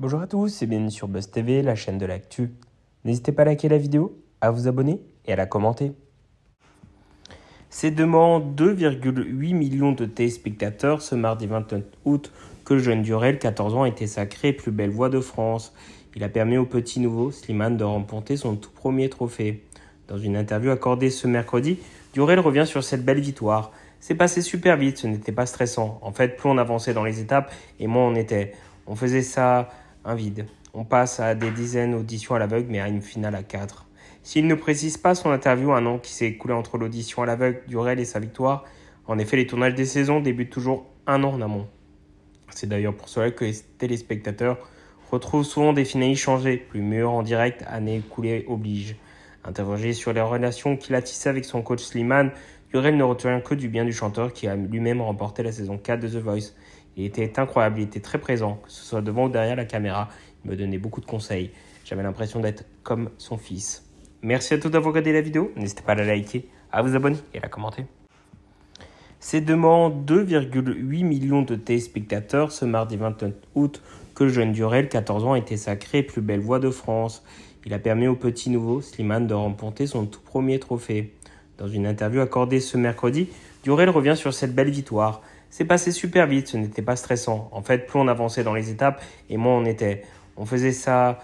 Bonjour à tous et bienvenue sur Buzz TV, la chaîne de l'actu. N'hésitez pas à liker la vidéo, à vous abonner et à la commenter. C'est demain 2,8 millions de téléspectateurs ce mardi 21 août que le jeune Durel, 14 ans, a été sacré plus belle voix de France. Il a permis au petit nouveau Slimane de remporter son tout premier trophée. Dans une interview accordée ce mercredi, Durel revient sur cette belle victoire. C'est passé super vite, ce n'était pas stressant. En fait, plus on avançait dans les étapes et moins on était. On faisait ça un vide. On passe à des dizaines d'auditions à l'aveugle, mais à une finale à 4. S'il ne précise pas son interview un an qui s'est écoulé entre l'audition à l'aveugle d'Urel et sa victoire, en effet, les tournages des saisons débutent toujours un an en amont. C'est d'ailleurs pour cela que les téléspectateurs retrouvent souvent des finales changées, plus mûres en direct, années écoulée oblige. Interrogé sur les relations qu'il a tissées avec son coach Slimane, Urel ne retient que du bien du chanteur qui a lui-même remporté la saison 4 de The Voice. Il était incroyable, il était très présent, que ce soit devant ou derrière la caméra. Il me donnait beaucoup de conseils. J'avais l'impression d'être comme son fils. Merci à tous d'avoir regardé la vidéo. N'hésitez pas à la liker, à vous abonner et à la commenter. C'est devant 2,8 millions de téléspectateurs ce mardi 21 août que le jeune Durel, 14 ans, a été sacré plus belle voix de France. Il a permis au petit nouveau Slimane de remporter son tout premier trophée. Dans une interview accordée ce mercredi, Durel revient sur cette belle victoire. C'est passé super vite, ce n'était pas stressant. En fait, plus on avançait dans les étapes, et moins on était. On faisait ça